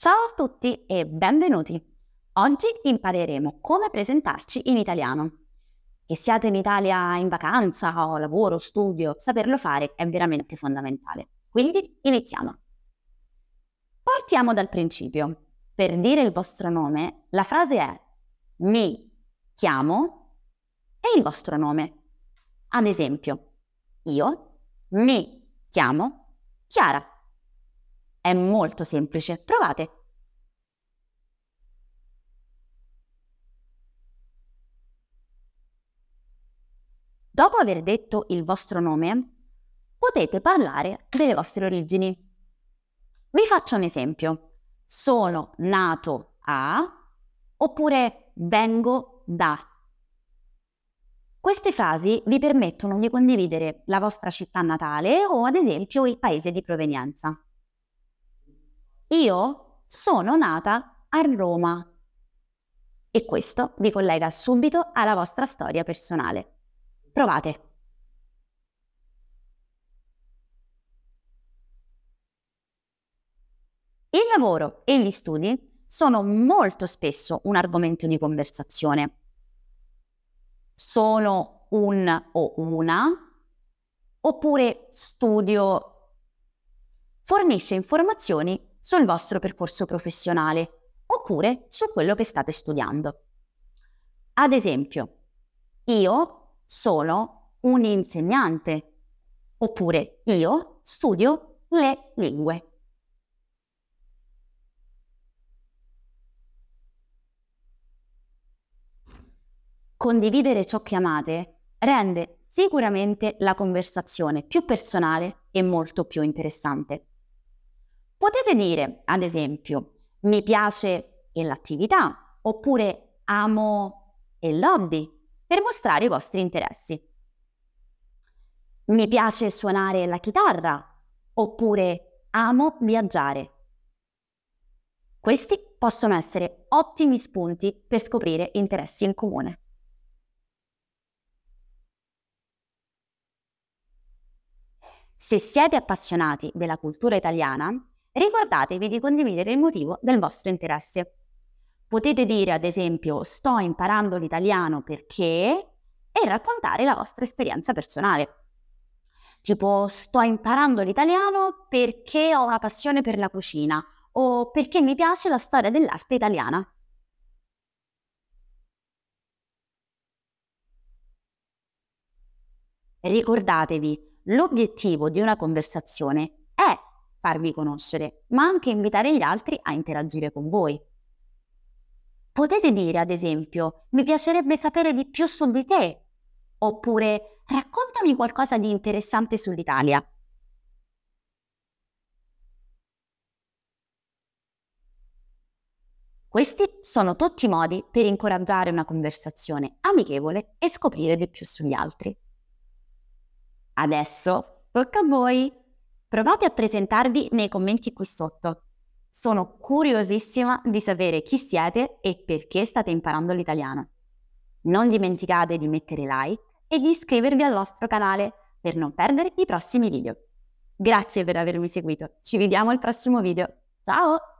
Ciao a tutti e benvenuti! Oggi impareremo come presentarci in italiano. Che siate in Italia in vacanza o lavoro, studio, saperlo fare è veramente fondamentale. Quindi iniziamo! Partiamo dal principio. Per dire il vostro nome, la frase è mi chiamo e il vostro nome. Ad esempio, io mi chiamo Chiara. È molto semplice, provate. Dopo aver detto il vostro nome, potete parlare delle vostre origini. Vi faccio un esempio. Sono nato a oppure vengo da. Queste frasi vi permettono di condividere la vostra città natale o ad esempio il paese di provenienza. Io sono nata a Roma. E questo vi collega subito alla vostra storia personale. Provate. Il lavoro e gli studi sono molto spesso un argomento di conversazione. Sono un o una, oppure studio fornisce informazioni sul vostro percorso professionale oppure su quello che state studiando. Ad esempio, io sono un insegnante oppure io studio le lingue. Condividere ciò che amate rende sicuramente la conversazione più personale e molto più interessante. Potete dire, ad esempio, mi piace l'attività oppure amo il lobby per mostrare i vostri interessi. Mi piace suonare la chitarra oppure amo viaggiare. Questi possono essere ottimi spunti per scoprire interessi in comune. Se siete appassionati della cultura italiana, ricordatevi di condividere il motivo del vostro interesse. Potete dire ad esempio sto imparando l'italiano perché e raccontare la vostra esperienza personale. Tipo sto imparando l'italiano perché ho una passione per la cucina o perché mi piace la storia dell'arte italiana. Ricordatevi, l'obiettivo di una conversazione farvi conoscere, ma anche invitare gli altri a interagire con voi. Potete dire, ad esempio, mi piacerebbe sapere di più su di te, oppure raccontami qualcosa di interessante sull'Italia. Questi sono tutti i modi per incoraggiare una conversazione amichevole e scoprire di più sugli altri. Adesso tocca a voi! Provate a presentarvi nei commenti qui sotto. Sono curiosissima di sapere chi siete e perché state imparando l'italiano. Non dimenticate di mettere like e di iscrivervi al nostro canale per non perdere i prossimi video. Grazie per avermi seguito, ci vediamo al prossimo video. Ciao!